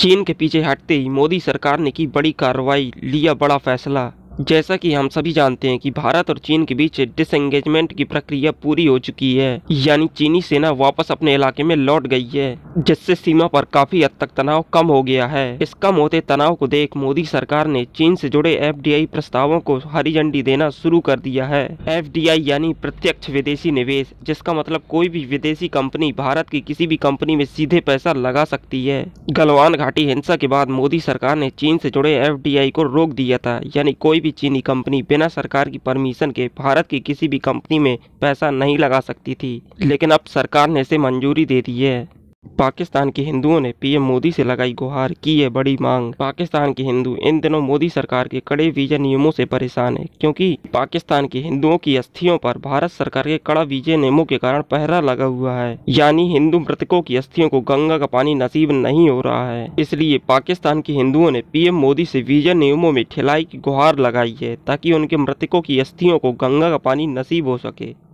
चीन के पीछे हटते ही मोदी सरकार ने की बड़ी कार्रवाई लिया बड़ा फैसला जैसा कि हम सभी जानते हैं कि भारत और चीन के बीच डिसंगेजमेंट की प्रक्रिया पूरी हो चुकी है यानी चीनी सेना वापस अपने इलाके में लौट गई है जिससे सीमा पर काफी हद तक तनाव कम हो गया है इस कम होते तनाव को देख मोदी सरकार ने चीन से जुड़े एफडीआई प्रस्तावों को हरी झंडी देना शुरू कर दिया है एफ यानी प्रत्यक्ष विदेशी निवेश जिसका मतलब कोई भी विदेशी कंपनी भारत की किसी भी कंपनी में सीधे पैसा लगा सकती है गलवान घाटी हिंसा के बाद मोदी सरकार ने चीन से जुड़े एफ को रोक दिया था यानी कोई कोई भी चीनी कंपनी बिना सरकार की परमिशन के भारत की किसी भी कंपनी में पैसा नहीं लगा सकती थी लेकिन अब सरकार ने इसे मंजूरी दे दी है पाकिस्तान के हिंदुओं ने पीएम मोदी से लगाई गुहार की है बड़ी मांग पाकिस्तान के हिंदू इन दिनों मोदी सरकार के कड़े वीजा नियमों से परेशान है क्योंकि पाकिस्तान के हिंदुओं की अस्थियों पर भारत सरकार के कड़ा वीजा नियमों के कारण पहरा लगा हुआ है यानी हिंदू मृतकों की अस्थियों को गंगा का पानी नसीब नहीं हो रहा है इसलिए पाकिस्तान के हिंदुओं ने पीएम मोदी से वीजा नियमों में ठिलाई की गुहार लगाई है ताकि उनके मृतकों की अस्थियों को गंगा का पानी नसीब हो सके